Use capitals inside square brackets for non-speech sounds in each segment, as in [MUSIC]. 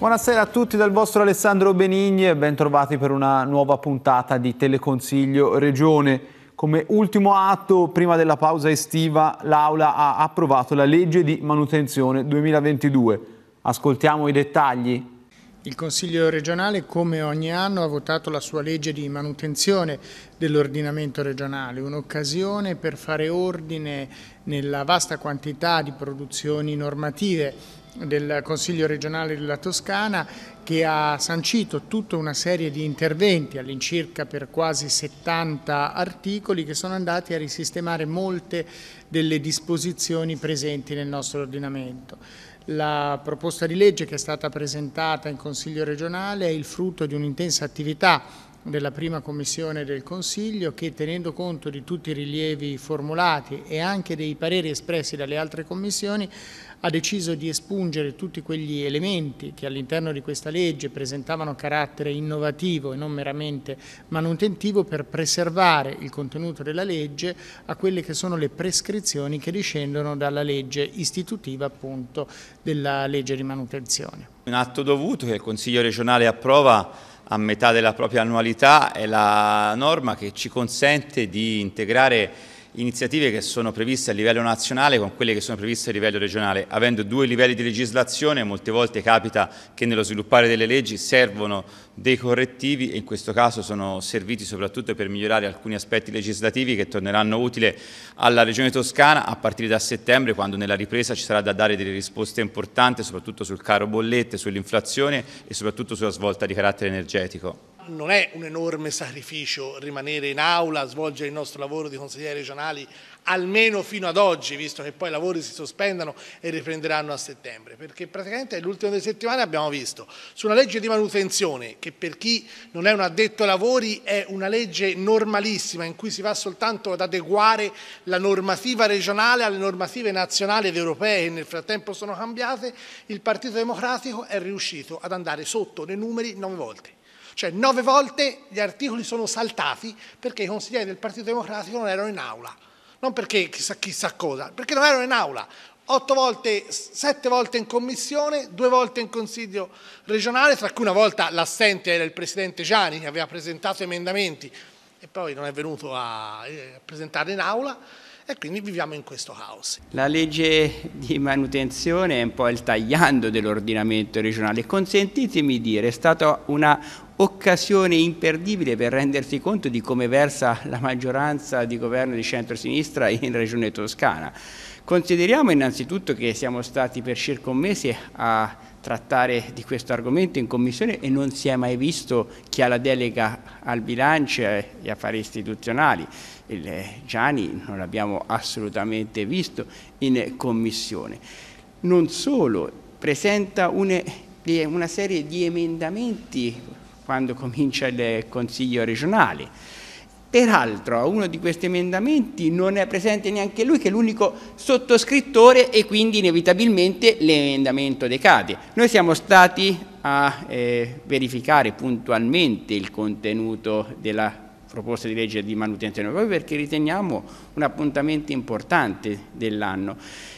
Buonasera a tutti dal vostro Alessandro Benigni e bentrovati per una nuova puntata di Teleconsiglio Regione. Come ultimo atto, prima della pausa estiva, l'Aula ha approvato la legge di manutenzione 2022. Ascoltiamo i dettagli. Il Consiglio regionale, come ogni anno, ha votato la sua legge di manutenzione dell'ordinamento regionale, un'occasione per fare ordine nella vasta quantità di produzioni normative del Consiglio regionale della Toscana che ha sancito tutta una serie di interventi all'incirca per quasi 70 articoli che sono andati a risistemare molte delle disposizioni presenti nel nostro ordinamento. La proposta di legge che è stata presentata in Consiglio regionale è il frutto di un'intensa attività della prima commissione del Consiglio che tenendo conto di tutti i rilievi formulati e anche dei pareri espressi dalle altre commissioni ha deciso di espungere tutti quegli elementi che all'interno di questa legge presentavano carattere innovativo e non meramente manutentivo per preservare il contenuto della legge a quelle che sono le prescrizioni che discendono dalla legge istitutiva appunto della legge di manutenzione. Un atto dovuto che il Consiglio regionale approva a metà della propria annualità è la norma che ci consente di integrare iniziative che sono previste a livello nazionale con quelle che sono previste a livello regionale. Avendo due livelli di legislazione, molte volte capita che nello sviluppare delle leggi servono dei correttivi e in questo caso sono serviti soprattutto per migliorare alcuni aspetti legislativi che torneranno utili alla Regione Toscana a partire da settembre quando nella ripresa ci sarà da dare delle risposte importanti soprattutto sul caro bollette, sull'inflazione e soprattutto sulla svolta di carattere energetico non è un enorme sacrificio rimanere in aula, svolgere il nostro lavoro di consiglieri regionali almeno fino ad oggi, visto che poi i lavori si sospendano e riprenderanno a settembre, perché praticamente l'ultima delle settimane abbiamo visto su una legge di manutenzione che per chi non è un addetto ai lavori è una legge normalissima in cui si va soltanto ad adeguare la normativa regionale alle normative nazionali ed europee che nel frattempo sono cambiate, il Partito Democratico è riuscito ad andare sotto nei numeri nove volte. Cioè nove volte gli articoli sono saltati perché i consiglieri del Partito Democratico non erano in aula. Non perché chissà, chissà cosa, perché non erano in aula. Otto volte, sette volte in commissione, due volte in consiglio regionale, tra cui una volta l'assente era il presidente Gianni che aveva presentato emendamenti e poi non è venuto a, eh, a presentarli in aula e quindi viviamo in questo caos. La legge di manutenzione è un po' il tagliando dell'ordinamento regionale. Consentitemi dire, è stata una occasione imperdibile per rendersi conto di come versa la maggioranza di governo di centro-sinistra in Regione Toscana. Consideriamo innanzitutto che siamo stati per circa un mese a trattare di questo argomento in Commissione e non si è mai visto chi ha la delega al bilancio e agli affari istituzionali. Il eh, Gianni non l'abbiamo assolutamente visto in Commissione. Non solo, presenta una serie di emendamenti quando comincia il Consiglio regionale Peraltro a uno di questi emendamenti non è presente neanche lui che è l'unico sottoscrittore e quindi inevitabilmente l'emendamento decade. Noi siamo stati a eh, verificare puntualmente il contenuto della proposta di legge di manutenzione, proprio perché riteniamo un appuntamento importante dell'anno.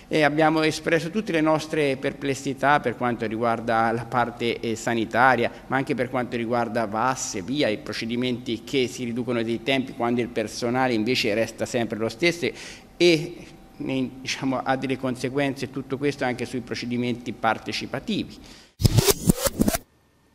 E abbiamo espresso tutte le nostre perplessità per quanto riguarda la parte eh, sanitaria, ma anche per quanto riguarda VAS, e via, i procedimenti che si riducono dei tempi quando il personale invece resta sempre lo stesso e diciamo, ha delle conseguenze tutto questo anche sui procedimenti partecipativi.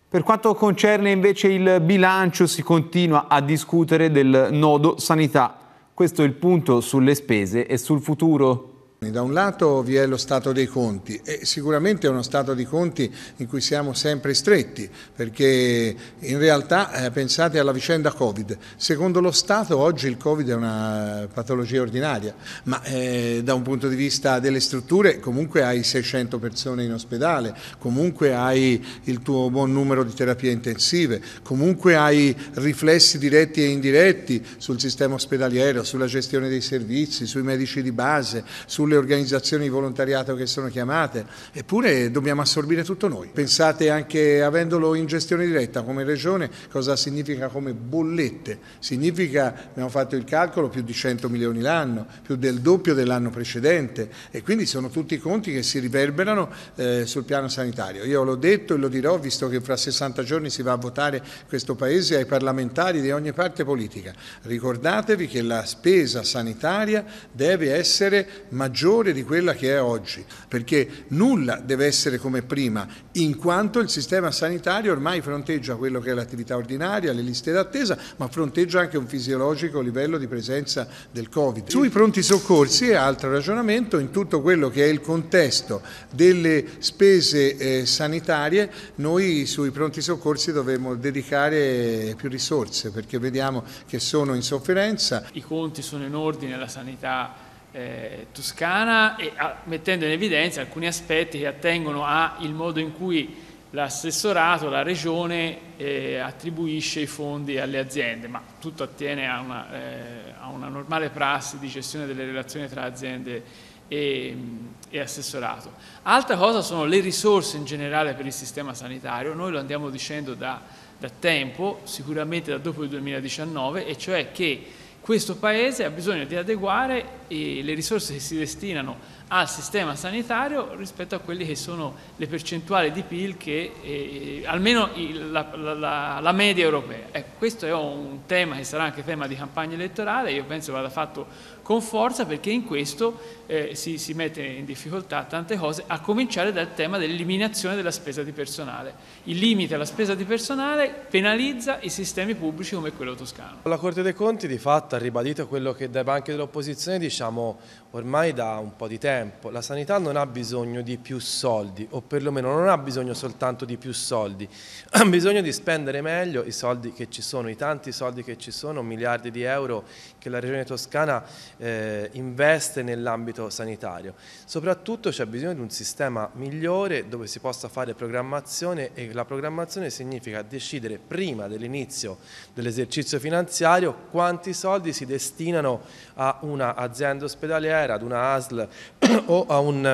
Per quanto concerne invece il bilancio si continua a discutere del nodo sanità. Questo è il punto sulle spese e sul futuro. Da un lato vi è lo stato dei conti e sicuramente è uno stato di conti in cui siamo sempre stretti perché in realtà eh, pensate alla vicenda Covid. Secondo lo Stato oggi il Covid è una patologia ordinaria ma eh, da un punto di vista delle strutture comunque hai 600 persone in ospedale, comunque hai il tuo buon numero di terapie intensive, comunque hai riflessi diretti e indiretti sul sistema ospedaliero, sulla gestione dei servizi, sui medici di base, sulla sulle organizzazioni di volontariato che sono chiamate, eppure dobbiamo assorbire tutto noi. Pensate anche avendolo in gestione diretta come regione cosa significa come bollette, significa, abbiamo fatto il calcolo, più di 100 milioni l'anno, più del doppio dell'anno precedente e quindi sono tutti conti che si riverberano eh, sul piano sanitario. Io l'ho detto e lo dirò visto che fra 60 giorni si va a votare questo Paese ai parlamentari di ogni parte politica. Ricordatevi che la spesa sanitaria deve essere maggiore maggiore di quella che è oggi, perché nulla deve essere come prima, in quanto il sistema sanitario ormai fronteggia quello che è l'attività ordinaria, le liste d'attesa, ma fronteggia anche un fisiologico livello di presenza del Covid. Sui pronti soccorsi è altro ragionamento, in tutto quello che è il contesto delle spese eh, sanitarie, noi sui pronti soccorsi dovremmo dedicare più risorse, perché vediamo che sono in sofferenza. I conti sono in ordine, la sanità eh, toscana e a, mettendo in evidenza alcuni aspetti che attengono al modo in cui l'assessorato, la regione eh, attribuisce i fondi alle aziende, ma tutto attiene a una, eh, a una, normale prassi di gestione delle relazioni tra aziende e, mm, e assessorato. Altra cosa sono le risorse in generale per il sistema sanitario, noi lo andiamo dicendo da, da tempo, sicuramente da dopo il 2019, e cioè che questo Paese ha bisogno di adeguare e le risorse che si destinano al sistema sanitario rispetto a quelle che sono le percentuali di PIL che eh, almeno il, la, la, la, media europea. Ecco, questo è un tema che sarà anche tema di campagna elettorale, io penso vada fatto con forza perché in questo eh, si, si, mette in difficoltà tante cose, a cominciare dal tema dell'eliminazione della spesa di personale. Il limite alla spesa di personale penalizza i sistemi pubblici come quello toscano. La Corte dei Conti di fatto ha ribadito quello che dai banchi dell'opposizione dice conosciamo ormai da un po' di tempo. La sanità non ha bisogno di più soldi, o perlomeno non ha bisogno soltanto di più soldi, [CLEARS THROAT] ha bisogno di spendere meglio i soldi che ci sono, i tanti soldi che ci sono, miliardi di euro che la Regione Toscana eh, investe nell'ambito sanitario. Soprattutto c'è bisogno di un sistema migliore dove si possa fare programmazione e la programmazione significa decidere prima dell'inizio dell'esercizio finanziario quanti soldi si destinano a una azienda un'azienda ospedaliera, ad una ASL [CLEARS THROAT] o a un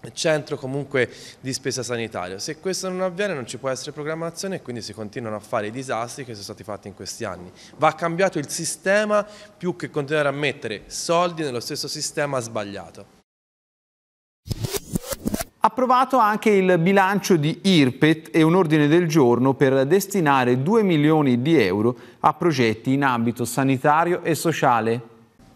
eh, centro comunque di spesa sanitaria. Se questo non avviene non ci può essere programmazione e quindi si continuano a fare i disastri che sono stati fatti in questi anni. Va cambiato il sistema più che continuare a mettere soldi nello stesso sistema sbagliato. Approvato anche il bilancio di IRPET e un ordine del giorno per destinare 2 milioni di euro a progetti in ambito sanitario e sociale.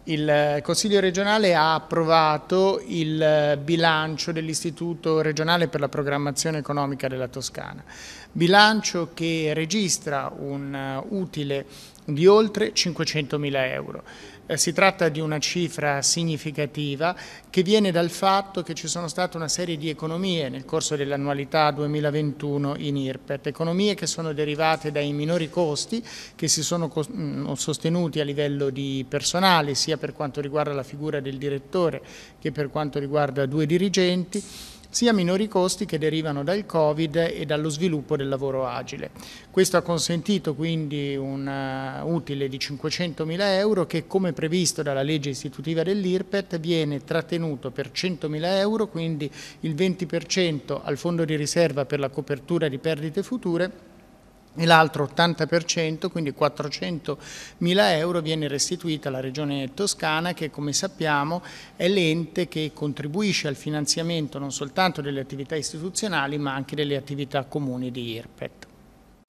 Il Consiglio regionale ha approvato il bilancio dell'Istituto regionale per la programmazione economica della Toscana, bilancio che registra un utile di oltre 500 mila euro. Eh, si tratta di una cifra significativa che viene dal fatto che ci sono state una serie di economie nel corso dell'annualità 2021 in IRPET, economie che sono derivate dai minori costi che si sono mm, sostenuti a livello di personale sia per quanto riguarda la figura del direttore che per quanto riguarda due dirigenti sia minori costi che derivano dal Covid e dallo sviluppo del lavoro agile. Questo ha consentito quindi un eh, utile di 500.000 euro che come previsto dalla legge istitutiva dell'IRPET viene trattenuto per 100.000 euro, quindi il 20% al fondo di riserva per la copertura di perdite future e l'altro 80%, quindi 400 mila euro, viene restituita alla Regione Toscana che come sappiamo è l'ente che contribuisce al finanziamento non soltanto delle attività istituzionali ma anche delle attività comuni di IRPET.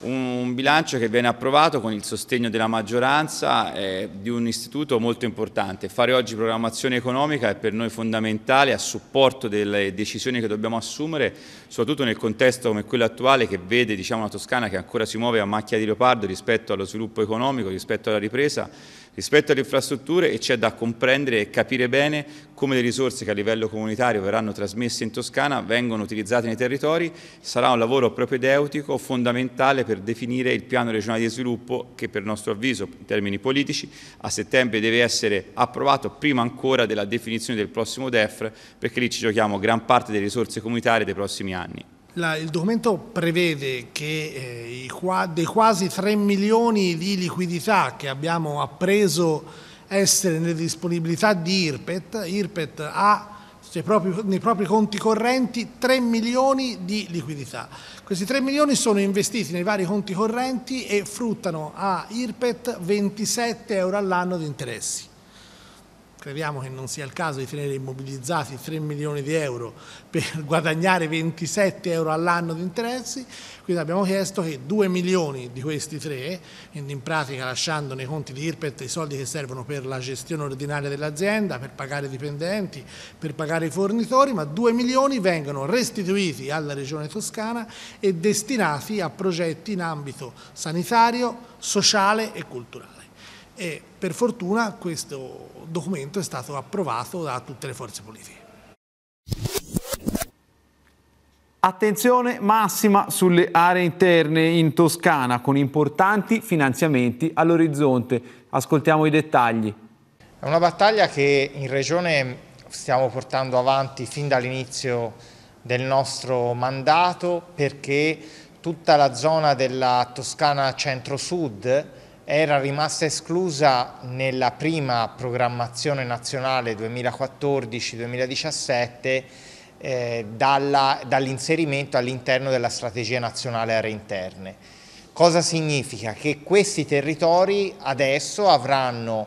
Un bilancio che viene approvato con il sostegno della maggioranza di un istituto molto importante. Fare oggi programmazione economica è per noi fondamentale a supporto delle decisioni che dobbiamo assumere, soprattutto nel contesto come quello attuale che vede diciamo, una Toscana che ancora si muove a macchia di leopardo rispetto allo sviluppo economico, rispetto alla ripresa, Rispetto alle infrastrutture e c'è da comprendere e capire bene come le risorse che a livello comunitario verranno trasmesse in Toscana vengono utilizzate nei territori, sarà un lavoro propedeutico fondamentale per definire il piano regionale di sviluppo che per nostro avviso in termini politici a settembre deve essere approvato prima ancora della definizione del prossimo DEF perché lì ci giochiamo gran parte delle risorse comunitarie dei prossimi anni. La, il documento prevede che eh, qua, dei quasi 3 milioni di liquidità che abbiamo appreso essere nelle disponibilità di IRPET, IRPET ha propri, nei propri conti correnti 3 milioni di liquidità. Questi 3 milioni sono investiti nei vari conti correnti e fruttano a IRPET 27 euro all'anno di interessi crediamo che non sia il caso di tenere immobilizzati 3 milioni di euro per [LAUGHS] guadagnare 27 euro all'anno di interessi, quindi abbiamo chiesto che 2 milioni di questi 3, quindi in pratica lasciando nei conti di IRPET i soldi che servono per la gestione ordinaria dell'azienda, per pagare i dipendenti, per pagare i fornitori, ma 2 milioni vengano restituiti alla Regione Toscana e destinati a progetti in ambito sanitario, sociale e culturale e per fortuna questo documento è stato approvato da tutte le forze politiche. Attenzione massima sulle aree interne in Toscana con importanti finanziamenti all'orizzonte. Ascoltiamo i dettagli. È una battaglia che in Regione stiamo portando avanti fin dall'inizio del nostro mandato perché tutta la zona della Toscana centro-sud era rimasta esclusa nella prima programmazione nazionale 2014-2017 eh, dall'inserimento dall all'interno della strategia nazionale aree interne. Cosa significa? Che questi territori adesso avranno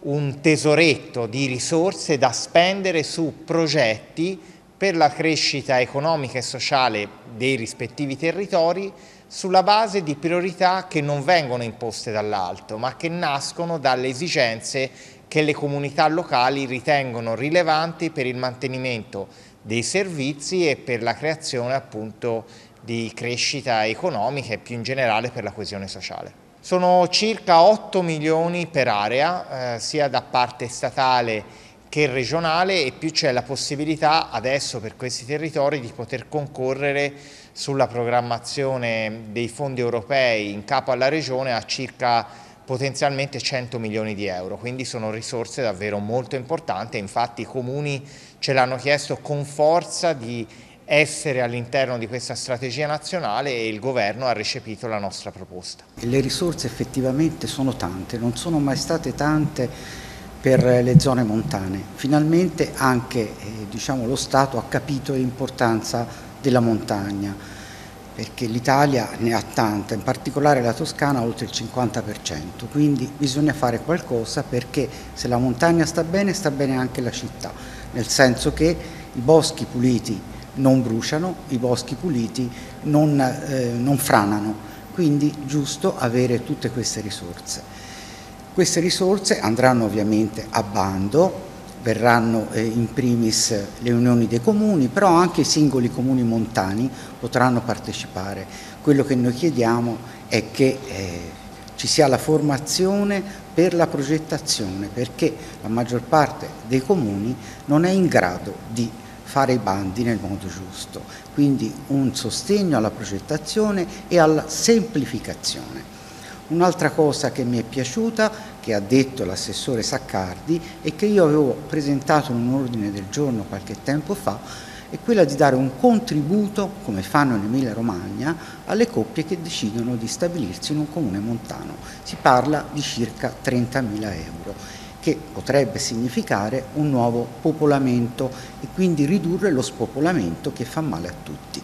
un tesoretto di risorse da spendere su progetti per la crescita economica e sociale dei rispettivi territori sulla base di priorità che non vengono imposte dall'alto, ma che nascono dalle esigenze che le comunità locali ritengono rilevanti per il mantenimento dei servizi e per la creazione appunto di crescita economica e più in generale per la coesione sociale. Sono circa 8 milioni per area, eh, sia da parte statale che regionale e più c'è la possibilità adesso per questi territori di poter concorrere sulla programmazione dei fondi europei in capo alla regione a circa potenzialmente 100 milioni di euro, quindi sono risorse davvero molto importanti, infatti i comuni ce l'hanno chiesto con forza di essere all'interno di questa strategia nazionale e il governo ha recepito la nostra proposta. Le risorse effettivamente sono tante, non sono mai state tante per le zone montane. Finalmente anche eh, diciamo, lo Stato ha capito l'importanza della montagna, perché l'Italia ne ha tanta, in particolare la Toscana oltre il 50%, quindi bisogna fare qualcosa perché se la montagna sta bene, sta bene anche la città, nel senso che i boschi puliti non bruciano, i boschi puliti non, eh, non franano, quindi giusto avere tutte queste risorse. Queste risorse andranno ovviamente a bando, verranno eh, in primis le unioni dei comuni, però anche i singoli comuni montani potranno partecipare. Quello che noi chiediamo è che eh, ci sia la formazione per la progettazione, perché la maggior parte dei comuni non è in grado di fare i bandi nel modo giusto, quindi un sostegno alla progettazione e alla semplificazione. Un'altra cosa che mi è piaciuta, che ha detto l'assessore Saccardi e che io avevo presentato in un ordine del giorno qualche tempo fa, è quella di dare un contributo, come fanno in Emilia Romagna, alle coppie che decidono di stabilirsi in un comune montano. Si parla di circa 30.000 euro che potrebbe significare un nuovo popolamento e quindi ridurre lo spopolamento che fa male a tutti.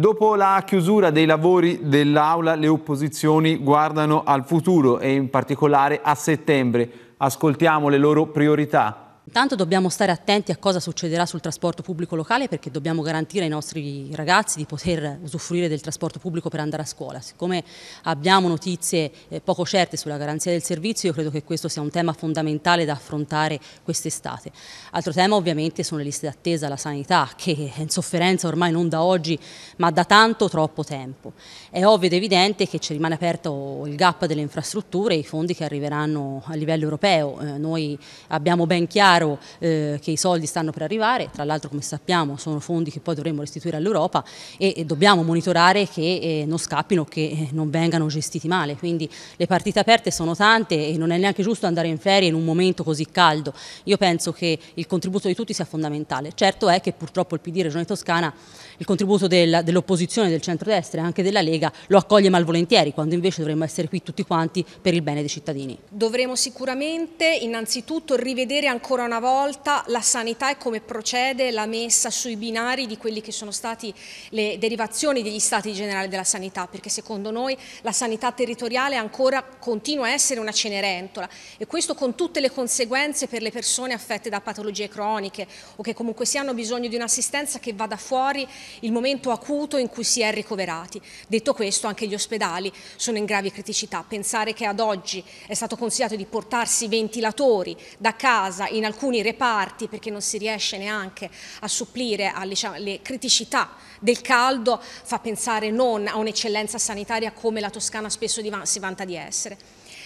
Dopo la chiusura dei lavori dell'Aula, le opposizioni guardano al futuro e in particolare a settembre. Ascoltiamo le loro priorità. Tanto dobbiamo stare attenti a cosa succederà sul trasporto pubblico locale perché dobbiamo garantire ai nostri ragazzi di poter usufruire del trasporto pubblico per andare a scuola. Siccome abbiamo notizie eh, poco certe sulla garanzia del servizio, io credo che questo sia un tema fondamentale da affrontare quest'estate. Altro tema ovviamente sono le liste d'attesa, la sanità, che è in sofferenza ormai non da oggi ma da tanto troppo tempo. È ovvio ed evidente che ci rimane aperto il gap delle infrastrutture e i fondi che arriveranno a livello europeo. Eh, noi abbiamo ben chiaro chiaro eh, che i soldi stanno per arrivare, tra l'altro come sappiamo sono fondi che poi dovremmo restituire all'Europa e, e, dobbiamo monitorare che eh, non scappino, che eh, non vengano gestiti male, quindi le partite aperte sono tante e non è neanche giusto andare in ferie in un momento così caldo, io penso che il contributo di tutti sia fondamentale, certo è che purtroppo il PD Regione Toscana il contributo del, dell'opposizione del centrodestra e anche della Lega lo accoglie malvolentieri, quando invece dovremmo essere qui tutti quanti per il bene dei cittadini. Dovremo sicuramente innanzitutto rivedere ancora una una volta la sanità e come procede la messa sui binari di quelli che sono stati le derivazioni degli stati generali della sanità, perché secondo noi la sanità territoriale ancora continua a essere una cenerentola e questo con tutte le conseguenze per le persone affette da patologie croniche o che comunque si hanno bisogno di un'assistenza che vada fuori il momento acuto in cui si è ricoverati. Detto questo anche gli ospedali sono in gravi criticità. Pensare che ad oggi è stato consigliato di portarsi ventilatori da casa in alcuni alcuni reparti perché non si riesce neanche a supplire alle diciamo, criticità del caldo, fa pensare non a un'eccellenza sanitaria come la Toscana spesso si vanta di essere.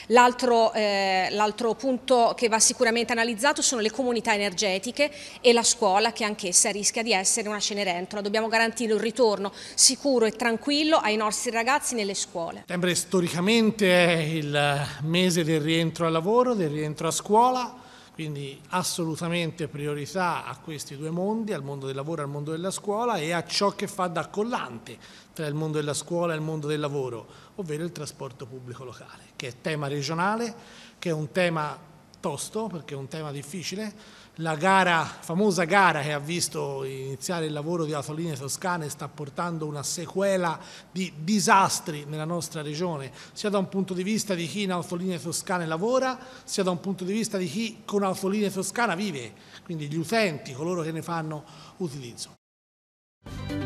L'altro eh, punto che va sicuramente analizzato sono le comunità energetiche e la scuola che anch'essa rischia di essere una cenerentola. Dobbiamo garantire un ritorno sicuro e tranquillo ai nostri ragazzi nelle scuole. Settembre storicamente è il mese del rientro al lavoro, del rientro a scuola. Quindi assolutamente priorità a questi due mondi, al mondo del lavoro e al mondo della scuola e a ciò che fa da collante tra il mondo della scuola e il mondo del lavoro, ovvero il trasporto pubblico locale, che è tema regionale, che è un tema tosto perché è un tema difficile, la gara, famosa gara che ha visto iniziare il lavoro di Autolinee Toscane sta portando una sequela di disastri nella nostra regione, sia da un punto di vista di chi in Autolinee Toscane lavora, sia da un punto di vista di chi con Autolinee Toscana vive, quindi gli utenti, coloro che ne fanno utilizzo.